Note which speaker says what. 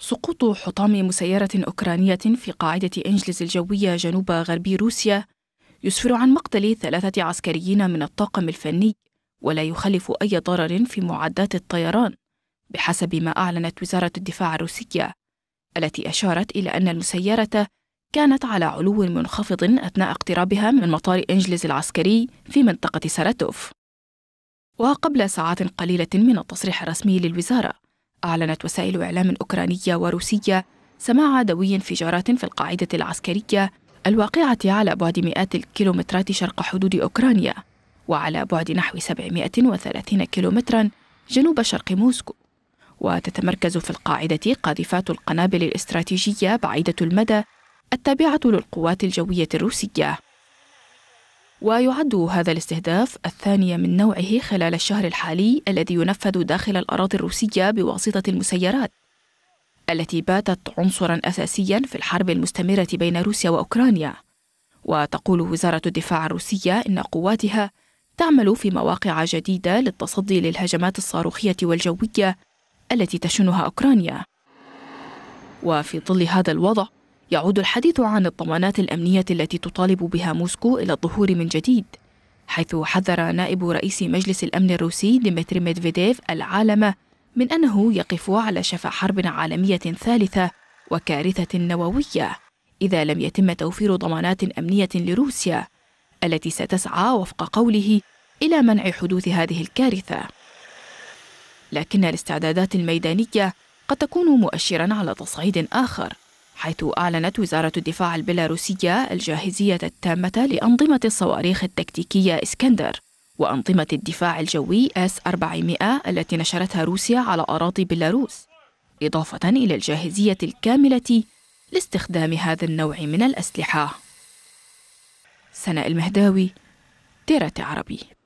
Speaker 1: سقوط حطام مسيرة أوكرانية في قاعدة إنجلز الجوية جنوب غربي روسيا يسفر عن مقتل ثلاثة عسكريين من الطاقم الفني ولا يخلف أي ضرر في معدات الطيران بحسب ما أعلنت وزارة الدفاع الروسية التي أشارت إلى أن المسيرة كانت على علو منخفض أثناء اقترابها من مطار إنجلز العسكري في منطقة ساراتوف وقبل ساعات قليلة من التصريح الرسمي للوزارة أعلنت وسائل إعلام أوكرانية وروسية سماع دوي انفجارات في القاعدة العسكرية الواقعة على بعد مئات الكيلومترات شرق حدود أوكرانيا وعلى بعد نحو 730 كيلومترا جنوب شرق موسكو وتتمركز في القاعدة قاذفات القنابل الاستراتيجية بعيدة المدى التابعة للقوات الجوية الروسية ويعد هذا الاستهداف الثاني من نوعه خلال الشهر الحالي الذي ينفذ داخل الأراضي الروسية بواسطة المسيرات التي باتت عنصرا أساسيا في الحرب المستمرة بين روسيا وأوكرانيا وتقول وزارة الدفاع الروسية إن قواتها تعمل في مواقع جديدة للتصدي للهجمات الصاروخية والجوية التي تشنها أوكرانيا وفي ظل هذا الوضع يعود الحديث عن الضمانات الأمنية التي تطالب بها موسكو إلى الظهور من جديد حيث حذر نائب رئيس مجلس الأمن الروسي ديمتري ميدفيديف العالم من أنه يقف على شفا حرب عالمية ثالثة وكارثة نووية إذا لم يتم توفير ضمانات أمنية لروسيا التي ستسعى وفق قوله إلى منع حدوث هذه الكارثة لكن الاستعدادات الميدانية قد تكون مؤشرا على تصعيد آخر حيث أعلنت وزارة الدفاع البيلاروسية الجاهزية التامة لأنظمة الصواريخ التكتيكية إسكندر وأنظمة الدفاع الجوي اس 400 التي نشرتها روسيا على أراضي بيلاروس إضافة إلى الجاهزية الكاملة لاستخدام هذا النوع من الأسلحة سناء المهداوي تيرات عربي